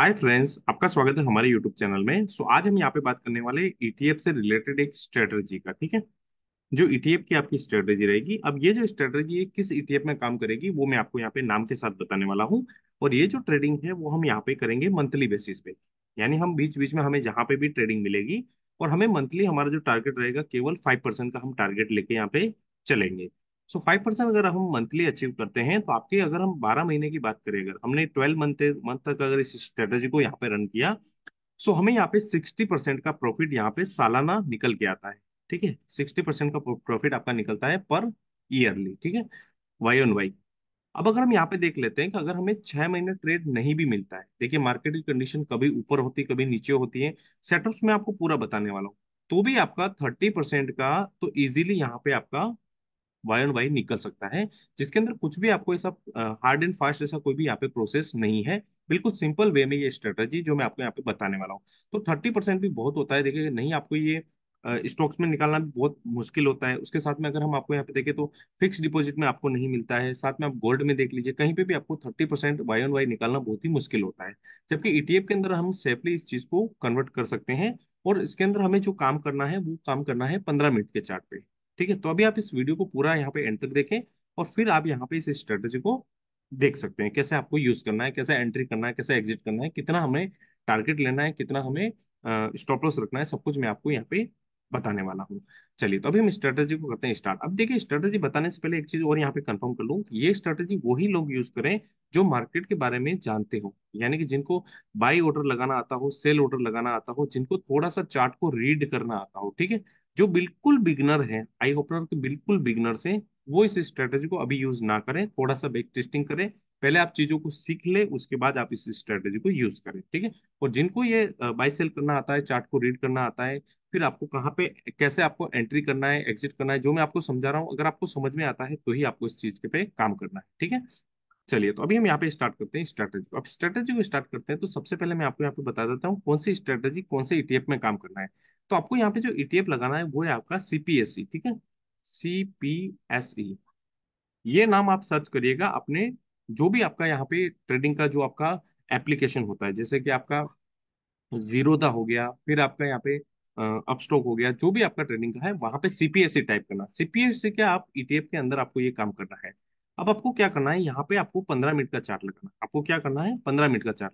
hi friends आपका स्वागत है हमारे यूट्यूब चैनल में सो so, आज हम यहाँ पे बात करने वाले ईटीएफ e से रिलेटेड एक स्ट्रेटजी का ठीक है जो ईटीएफ e की आपकी स्ट्रेटजी रहेगी अब ये जो स्ट्रेटजी है किस ईटीएफ e में काम करेगी वो मैं आपको यहाँ पे नाम के साथ बताने वाला हूँ और ये जो ट्रेडिंग है वो हम यहाँ पे करेंगे मंथली बेसिस पे यानी हम बीच बीच में हमें जहाँ पे भी ट्रेडिंग मिलेगी और हमें मंथली हमारा जो टारगेट रहेगा केवल फाइव का हम टारगेट लेके यहाँ पे चलेंगे सो फाइव परसेंट अगर हम मंथली अचीव करते हैं तो आपके अगर हम बारह महीने की बात करें अगर हमने ट्वेल्व मंथ मंथ तक अगर इस स्ट्रेटेजी को यहाँ पे रन किया सो so हमें यहाँ पे सिक्सटी परसेंट का प्रॉफिट यहाँ पे सालाना निकल के आता है ठीक है सिक्सटी परसेंट का प्रॉफिट आपका निकलता है पर ईयरली ठीक है वाई ऑन वाई अब अगर हम यहाँ पे देख लेते हैं कि अगर हमें छह महीने ट्रेड नहीं भी मिलता है देखिए मार्केट की कंडीशन कभी ऊपर होती कभी नीचे होती है सेटअप्स में आपको पूरा बताने वाला हूँ तो भी आपका थर्टी परसेंट का तो इजीली यहाँ पे आपका वाई एंड वाई निकल सकता है जिसके अंदर कुछ भी आपको ऐसा हार्ड एंड फास्ट ऐसा कोई भी यहाँ पे प्रोसेस नहीं है बिल्कुल सिंपल वे में ये स्ट्रेटेजी जो मैं आपको यहाँ पे बताने वाला हूँ तो थर्टी परसेंट भी बहुत होता है देखिए नहीं आपको ये स्टॉक्स में निकालना भी बहुत मुश्किल होता है उसके साथ में अगर हम आपको यहाँ पे देखें तो फिक्स डिपॉजिट में आपको नहीं मिलता है साथ में आप गोल्ड में देख लीजिए कहीं पे भी आपको thirty percent Y on Y निकालना बहुत ही मुश्किल होता है जबकि ईटीएफ e के अंदर हम सेफली इस चीज को कन्वर्ट कर सकते हैं और इसके अंदर हमें जो काम करना है वो काम करना है पंद्रह मिनट के चार्ट पे ठीक है तो अभी आप इस वीडियो को पूरा यहाँ पे एंड तक देखें और फिर आप यहाँ पे इस स्ट्रेटेजी को देख सकते हैं कैसे आपको यूज करना है कैसे एंट्री करना है कैसे एग्जिट करना है कितना हमें टारगेट लेना है कितना हमें स्टॉप लॉस रखना है सब कुछ मैं आपको यहाँ पे बताने वाला हूँ चलिए तो अभी हम स्ट्रेटेजी को करते हैं स्टार्ट अब देखिए स्ट्रेटेजी बताने से पहले एक चीज और यहाँ पे कंफर्म कर लूँ ये स्ट्रेटेजी वही लोग यूज करें जो मार्केट के बारे में जानते हो यानी कि जिनको बाई ऑर्डर लगाना आता हो सेल ऑर्डर लगाना आता हो जिनको थोड़ा सा चार्ट को रीड करना आता हो ठीक है जो बिल्कुल बिगनर है आई ओपनर के बिल्कुल बिगनर से वो इस स्ट्रेटेजी को अभी यूज ना करें थोड़ा सा बैक टेस्टिंग करें पहले आप चीजों को सीख ले उसके बाद आप इस स्ट्रेटेजी को यूज करें ठीक है और जिनको ये बाई सेल करना आता है चार्ट को रीड करना आता है फिर आपको कहाँ पे कैसे आपको एंट्री करना है एग्जिट करना है जो मैं आपको समझा रहा हूँ अगर आपको समझ में आता है तो ही आपको इस चीज के पे काम करना है ठीक है चलिए तो अभी हम यहाँ पे स्टार्ट करते हैं स्ट्रैटेजी को अब स्ट्रैटेजी को स्टार्ट करते हैं तो सबसे पहले मैं आपको यहाँ पे बता देता हूँ कौन सी स्ट्रेटेजी कौन से ईटीएफ e में काम करना है तो आपको यहाँ पे जो ईटीएफ e लगाना है वो है आपका सीपीएसई e, ठीक है सीपीएसई ये नाम आप सर्च करिएगा अपने जो भी आपका यहाँ पे ट्रेडिंग का जो आपका एप्लीकेशन होता है जैसे कि आपका जीरोदा हो गया फिर आपका यहाँ पे अपस्टॉक हो गया जो भी आपका ट्रेडिंग का है वहां पे सीपीएसई टाइप करना सीपीएसई के आप ईटीएफ के अंदर आपको ये काम करना है अब आपको क्या करना है यहाँ पे आपको पंद्रह मिनट का चार्ट लगाना आपको क्या करना है पंद्रह मिनट का चार्ट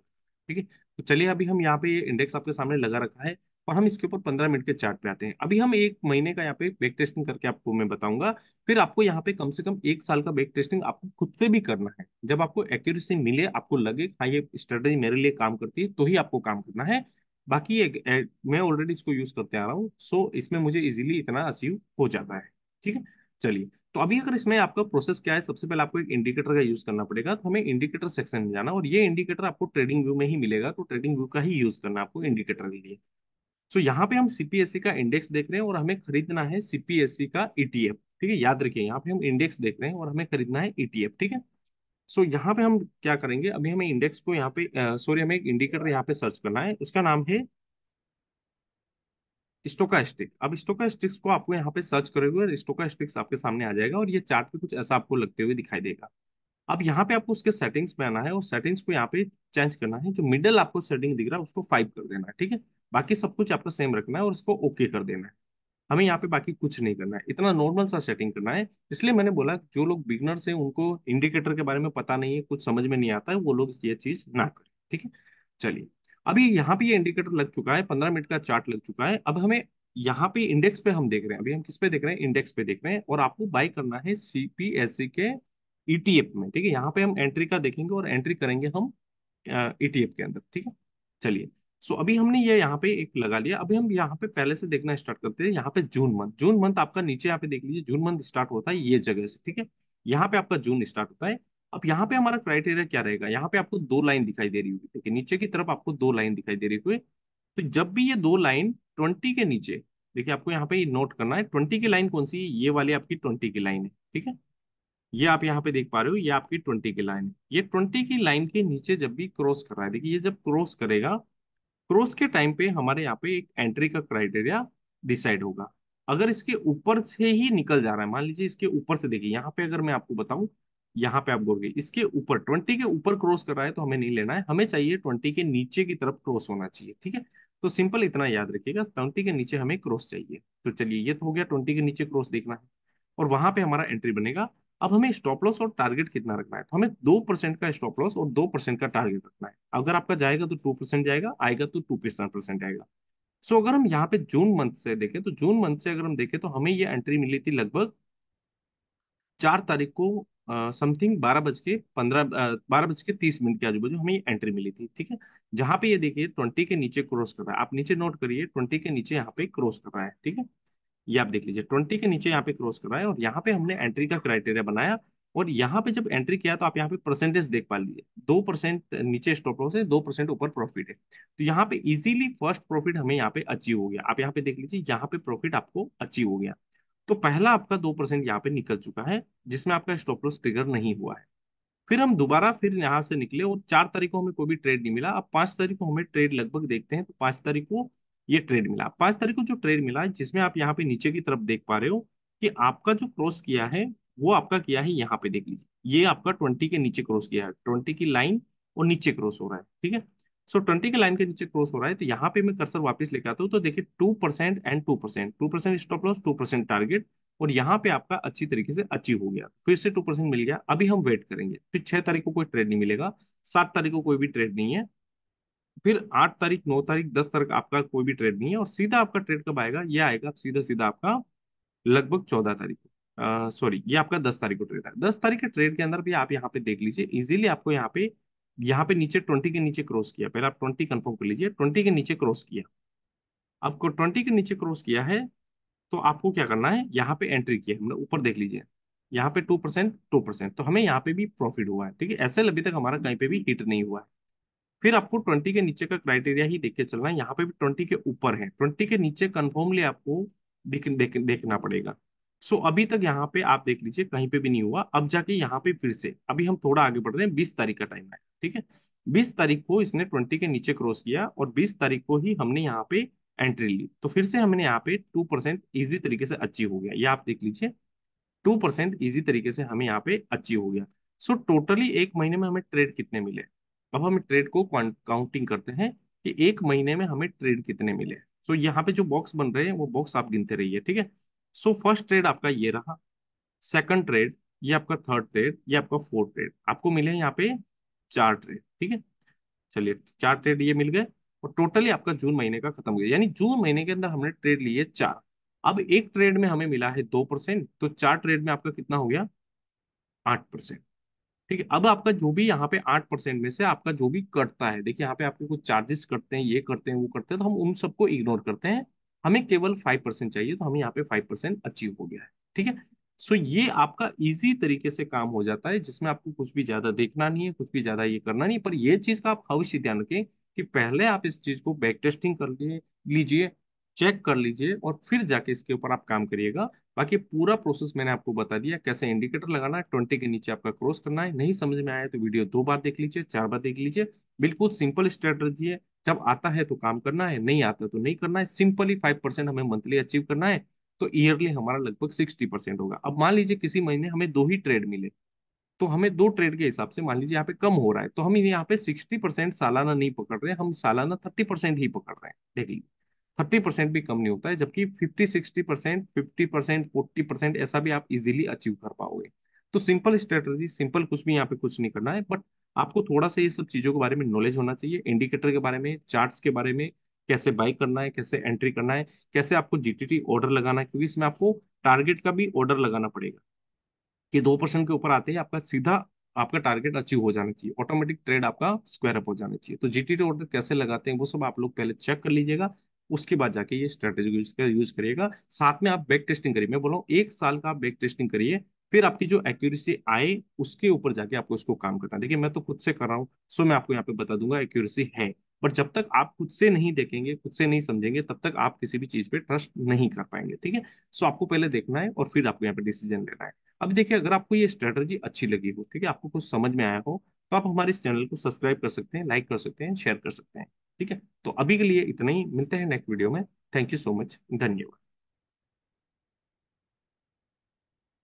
ठीक है तो चलिए अभी हम यहाँ पे ये इंडेक्स आपके सामने लगा रखा है और हम इसके ऊपर पंद्रह मिनट के चार्ट पे आते हैं अभी हम एक महीने का यहाँ पे बैक टेस्टिंग करके आपको मैं बताऊंगा फिर आपको यहाँ पे कम से कम एक साल का बैक टेस्टिंग आपको खुद से भी करना है जब आपको एक्यूरेसी मिले आपको लगे हाँ ये स्ट्रेटेजी मेरे लिए काम करती है तो ही आपको काम करना है बाकी एक, मैं ऑलरेडी इसको यूज करते आ रहा हूँ सो इसमें मुझे इजिली इतना अचीव हो जाता है ठीक है चलिए तो अभी अगर इसमें आपका प्रोसेस क्या है सबसे पहले आपको एक इंडिकेटर का यूज करना पड़ेगा तो हमें इंडिकेटर सेक्शन में जाना और ये इंडिकेटर आपको ट्रेडिंग व्यू में ही मिलेगा तो ट्रेडिंग व्यू का ही यूज करना आपको इंडिकेटर के लिए सो यहाँ पे हम सीपीएससी का इंडेक्स देख रहे हैं और हमें खरीदना है सीपीएससी का ईटीएफ e ठीक है याद रखिए यहाँ पे हम इंडेक्स देख रहे हैं और हमें खरीदना है ईटीएफ e ठीक है सो यहाँ पे हम क्या करेंगे अभी हमें इंडेक्स को यहाँ पे सॉरी हमें एक इंडिकेटर यहाँ पे सर्च करना है उसका नाम है स्टोकास्टिक अब स्टोकास्टिक्स को आपको यहाँ पे सर्च करोगे और स्टोकास्टिक्स आपके सामने आ जाएगा और ये चार्ट पे कुछ ऐसा आपको लगते हुए दिखाई देगा अब यहाँ पे आपको उसके सेटिंग्स में आना है और सेटिंग्स को यहाँ पे चेंज करना है जो मिडल आपको सेटिंग दिख रहा है उसको फाइव कर देना है ठीक है बाकी सब कुछ आपको सेम रखना है और उसको ओके कर देना है हमें यहाँ पे बाकी कुछ नहीं करना है इतना नॉर्मल सा सेटिंग करना है इसलिए मैंने बोला जो लोग बिगनर्स हैं उनको इंडिकेटर के बारे में पता नहीं है कुछ समझ में नहीं आता है वो लोग ये चीज ना करें ठीक है चलिए अभी यहाँ पे ये इंडिकेटर लग चुका है पंद्रह मिनट का चार्ट लग चुका है अब हमें यहाँ पे इंडेक्स पे हम देख रहे हैं अभी हम किस पे देख रहे हैं इंडेक्स पे देख रहे हैं और आपको बाय करना है सीपीएससी के ईटीएफ e में ठीक है यहाँ पे हम एंट्री का देखेंगे और एंट्री करेंगे हम ईटीएफ e के अंदर ठीक है चलिए सो अभी हमने ये यहाँ पे एक लगा लिया अभी हम यहाँ पे पहले से देखना स्टार्ट करते हैं यहाँ पे जून मंथ जून मंथ आपका नीचे यहाँ पे देख लीजिए जून मंथ स्टार्ट होता है ये जगह से ठीक है यहाँ पे आपका जून स्टार्ट होता है अब यहाँ पे हमारा क्राइटेरिया क्या रहेगा यहाँ पे आपको दो लाइन दिखाई दे रही होगी ठीक है नीचे की तरफ आपको दो लाइन दिखाई दे रही होगी तो जब भी ये दो लाइन ट्वेंटी के नीचे देखिए आपको यहाँ पे नोट करना है ट्वेंटी की लाइन कौन सी है ये वाली आपकी ट्वेंटी की लाइन है ठीक है ये आप यहाँ पे देख पा रहे हो ये आपकी ट्वेंटी की लाइन है ये ट्वेंटी की लाइन के नीचे जब भी क्रॉस कर रहा है देखिए ये जब क्रॉस करेगा क्रॉस के टाइम पे हमारे यहाँ पे एक एंट्री का क्राइटेरिया डिसाइड होगा अगर इसके ऊपर से ही निकल जा रहा है मान लीजिए इसके ऊपर से देखिए यहाँ पे अगर मैं आपको बताऊं यहाँ पे आप बोलोगे इसके ऊपर ट्वेंटी के ऊपर क्रॉस कर रहा है तो हमें नहीं लेना है हमें चाहिए ट्वेंटी के नीचे की तरफ क्रॉस होना चाहिए ठीक है तो सिंपल इतना याद रखिएगा ट्वेंटी के नीचे हमें क्रॉस चाहिए तो चलिए ये तो हो गया ट्वेंटी के नीचे क्रॉस देखना है और वहां पे हमारा एंट्री बनेगा अब हमें स्टॉप लॉस और टारगेट कितना रखना है तो हमें दो परसेंट का स्टॉप लॉस और दो परसेंट का टारगेट रखना है अगर आपका जाएगा तो टू परसेंट जाएगा आएगा तो टू परसेंट आएगा सो अगर हम यहाँ पे जून मंथ से देखें तो जून मंथ से अगर हम देखें तो हमें ये एंट्री मिली थी लगभग चार तारीख को समथिंग बारह बज के पंद्रह बारह बज के तीस मिनट के आजू बाजू हमें एंट्री मिली थी ठीक है जहां पे ये देखिए ट्वेंटी के नीचे क्रॉस कर रहा है आप नीचे नोट करिए ट्वेंटी के नीचे यहाँ पे क्रॉस कर रहा है ठीक है ये आप देख लीजिए ट्वेंटी के नीचे यहाँ पे क्रॉस कर रहा है और यहाँ पे हमने एंट्री का क्राइटेरिया बनाया और यहाँ पे जब एंट्री किया तो आप यहाँ पे परसेंटेज देख पा लीजिए दो परसेंट नीचे स्टॉप लॉस है दो परसेंट ऊपर प्रॉफिट है तो यहाँ पे इजीली फर्स्ट प्रॉफिट हमें यहाँ पे अचीव हो गया आप यहाँ पे देख लीजिए यहाँ पे प्रॉफिट आपको अचीव हो गया तो पहला आपका दो परसेंट यहाँ पे निकल चुका है जिसमें आपका स्टॉप लॉस ट्रिगर नहीं हुआ है फिर हम दोबारा फिर यहाँ से निकले और चार तारीख को हमें कोई भी ट्रेड नहीं मिला अब पांच तारीख को हमें ट्रेड लगभग देखते हैं तो पांच तारीख को ये ट्रेड मिला पांच तारीख को जो ट्रेड मिला जिसमें आप यहाँ पे नीचे की तरफ देख पा रहे हो कि आपका जो क्रॉस किया है वो आपका किया है यहाँ पे देख लीजिए ये आपका ट्वेंटी के नीचे क्रॉस किया है ट्वेंटी की लाइन और नीचे क्रॉस हो रहा है ठीक है सो so, 20 के लाइन के नीचे क्रॉस हो रहा है तो यहाँ पे मैं कर्सर वापस लेकर आता हूँ तो देखिए two percent and two percent two percent stop loss two percent target और यहाँ पे आपका अच्छी तरीके से अचीव हो गया फिर से टू परसेंट मिल गया अभी हम वेट करेंगे फिर छह तारीख को कोई ट्रेड नहीं मिलेगा सात तारीख को कोई भी ट्रेड नहीं है फिर आठ तारीख नौ तारीख दस तारीख आपका कोई भी ट्रेड नहीं है और सीधा आपका ट्रेड कब आएगा यह आएगा सीधा सीधा आपका लगभग चौदह तारीख को सॉरी ये आपका दस तारीख को ट्रेड है दस तारीख के ट्रेड के अंदर भी आप यहाँ पे देख लीजिए इजीली आपको यहाँ पे यहाँ पे नीचे ट्वेंटी के नीचे क्रॉस किया पहले आप ट्वेंटी कंफर्म कर लीजिए ट्वेंटी के नीचे क्रॉस किया आपको ट्वेंटी के नीचे क्रॉस किया है तो आपको क्या करना है यहाँ पे एंट्री किया हमने मतलब ऊपर देख लीजिए यहाँ पे टू परसेंट टू परसेंट तो हमें यहाँ पे भी प्रॉफिट हुआ है ठीक है ऐसे अभी तक हमारा कहीं पे भी हिट नहीं हुआ है फिर आपको ट्वेंटी के नीचे का क्राइटेरिया ही देख के चलना है यहाँ पे भी ट्वेंटी के ऊपर है ट्वेंटी के नीचे कन्फर्मली आपको देखना पड़ेगा सो so, अभी तक यहाँ पे आप देख लीजिए कहीं पे भी नहीं हुआ अब जाके यहाँ पे फिर से अभी हम थोड़ा आगे बढ़ रहे हैं बीस तारीख का टाइम है ठीक है बीस तारीख को इसने ट्वेंटी के नीचे क्रॉस किया और बीस तारीख को ही हमने यहाँ पे एंट्री ली तो फिर से हमने यहाँ पे टू परसेंट ईजी तरीके से अचीव हो गया ये आप देख लीजिए टू परसेंट ईजी तरीके से हमें यहाँ पे अचीव हो गया सो so, टोटली एक महीने में हमें ट्रेड कितने मिले अब हम ट्रेड को काउंटिंग करते हैं कि एक महीने में हमें ट्रेड कितने मिले सो so, यहाँ पे जो बॉक्स बन रहे हैं वो बॉक्स आप गिनते रहिए ठीक है सो फर्स्ट ट्रेड आपका ये रहा सेकंड ट्रेड ये आपका थर्ड ट्रेड ये आपका फोर्थ ट्रेड आपको मिले यहाँ पे चार ट्रेड ठीक है चलिए चार ट्रेड ये मिल गए और टोटली आपका जून महीने का खत्म हो गया यानी जून महीने के अंदर हमने ट्रेड लिए चार अब एक ट्रेड में हमें मिला है दो परसेंट तो चार ट्रेड में आपका कितना हो गया आठ परसेंट ठीक है अब आपका जो भी यहाँ पे आठ परसेंट में से आपका जो भी कटता है देखिए यहाँ पे आपके कुछ चार्जेस कटते हैं ये करते हैं वो करते हैं तो हम उन सबको इग्नोर करते हैं हमें केवल फाइव परसेंट चाहिए तो हमें यहाँ पे फाइव परसेंट अचीव हो गया है ठीक है सो ये आपका इजी तरीके से काम हो जाता है जिसमें आपको कुछ भी ज्यादा देखना नहीं है कुछ भी ज्यादा ये करना नहीं पर ये चीज का आप अवश्य ध्यान रखें कि पहले आप इस चीज को बैक टेस्टिंग कर लीजिए चेक कर लीजिए और फिर जाके इसके ऊपर आप काम करिएगा बाकी पूरा प्रोसेस मैंने आपको बता दिया कैसे इंडिकेटर लगाना है ट्वेंटी के नीचे आपका क्रॉस करना है नहीं समझ में आया तो वीडियो दो बार देख लीजिए चार बार देख लीजिए बिल्कुल सिंपल स्ट्रेटर्जी है जब आता है तो काम करना है नहीं आता तो नहीं करना है सिंपली फाइव परसेंट हमें मंथली अचीव करना है तो ईयरली हमारा लगभग सिक्सटी परसेंट होगा अब मान लीजिए किसी महीने हमें दो ही ट्रेड मिले तो हमें दो ट्रेड के हिसाब से मान लीजिए यहाँ पे कम हो रहा है तो हम यहाँ पे सिक्सटी परसेंट सालाना नहीं पकड़ रहे हम सालाना थर्टी परसेंट ही पकड़ रहे हैं देख लीजिए थर्टी परसेंट भी कम नहीं होता है जबकि fifty sixty percent fifty percent forty percent ऐसा भी आप इजिली अचीव कर पाओगे तो सिंपल स्ट्रेटेजी सिंपल कुछ भी यहाँ पे कुछ नहीं करना है बट आपको थोड़ा सा ये सब चीज़ों के बारे में नॉलेज होना चाहिए इंडिकेटर के बारे में चार्ट के बारे में कैसे बाई करना है कैसे एंट्री करना है कैसे आपको जीटीटी ऑर्डर लगाना है क्योंकि इसमें आपको टारगेट का भी ऑर्डर लगाना पड़ेगा कि दो परसेंट के ऊपर आते ही आपका सीधा आपका टारगेट अचीव हो जाना चाहिए ऑटोमेटिक ट्रेड आपका स्क्वायर अप हो जाना चाहिए तो जीटीटी ऑर्डर कैसे लगाते हैं वो सब आप लोग पहले चेक कर लीजिएगा उसके बाद जाके ये स्ट्रेटेजी यूज करिएगा साथ में आप बैक टेस्टिंग करिए मैं बोला एक साल का आप बैक टेस्टिंग करिए फिर आपकी जो एक्यूरेसी आए उसके ऊपर जाके आपको इसको काम करना देखिए मैं तो खुद से कर रहा हूँ सो मैं आपको यहाँ पे बता दूंगा एक्यूरेसी है बट जब तक आप खुद से नहीं देखेंगे खुद से नहीं समझेंगे तब तक आप किसी भी चीज पे ट्रस्ट नहीं कर पाएंगे ठीक है सो आपको पहले देखना है और फिर आपको यहाँ पे डिसीजन लेना है अब देखिए अगर आपको ये स्ट्रेटजी अच्छी लगी हो ठीक है आपको कुछ समझ में आया हो तो आप हमारे इस चैनल को सब्सक्राइब कर सकते हैं लाइक कर सकते हैं शेयर कर सकते हैं ठीक है तो अभी के लिए इतना ही मिलते हैं नेक्स्ट वीडियो में थैंक यू सो मच धन्यवाद